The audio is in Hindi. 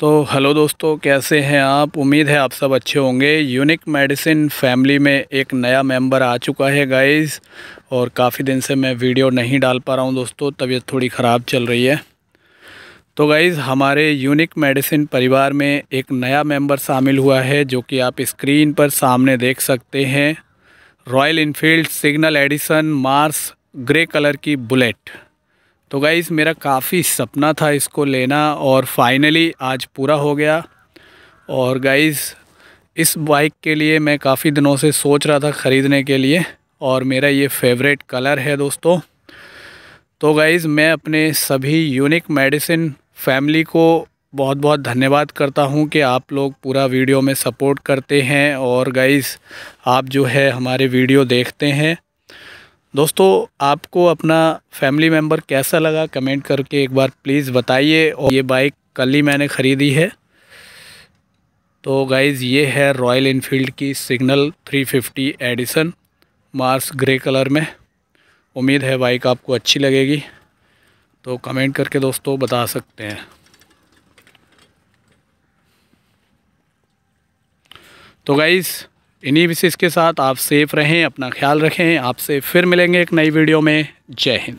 तो हेलो दोस्तों कैसे हैं आप उम्मीद है आप सब अच्छे होंगे यूनिक मेडिसिन फैमिली में एक नया मेंबर आ चुका है गाइस और काफ़ी दिन से मैं वीडियो नहीं डाल पा रहा हूं दोस्तों तबीयत थोड़ी ख़राब चल रही है तो गाइज़ हमारे यूनिक मेडिसिन परिवार में एक नया मेंबर शामिल हुआ है जो कि आप स्क्रीन पर सामने देख सकते हैं Royal Enfield signal edition Mars grey colour की बुलेट तो गाइज़ मेरा काफ़ी सपना था इसको लेना और फाइनली आज पूरा हो गया और गाइज़ इस बाइक के लिए मैं काफ़ी दिनों से सोच रहा था ख़रीदने के लिए और मेरा ये फेवरेट कलर है दोस्तों तो गाइज़ मैं अपने सभी यूनिक मेडिसिन फैमिली को बहुत बहुत धन्यवाद करता हूं कि आप लोग पूरा वीडियो में सपोर्ट करते हैं और गाइज़ आप जो है हमारे वीडियो देखते हैं दोस्तों आपको अपना फैमिली मेम्बर कैसा लगा कमेंट करके एक बार प्लीज़ बताइए और ये बाइक कल ही मैंने ख़रीदी है तो गाइज़ ये है रॉयल इनफील्ड की signal 350 edition Mars grey colour में उम्मीद है बाइक आपको अच्छी लगेगी तो कमेंट करके दोस्तों बता सकते हैं तो गाइज़ इन्हीं विशेष के साथ आप सेफ रहें अपना ख्याल रखें आपसे फिर मिलेंगे एक नई वीडियो में जय हिंद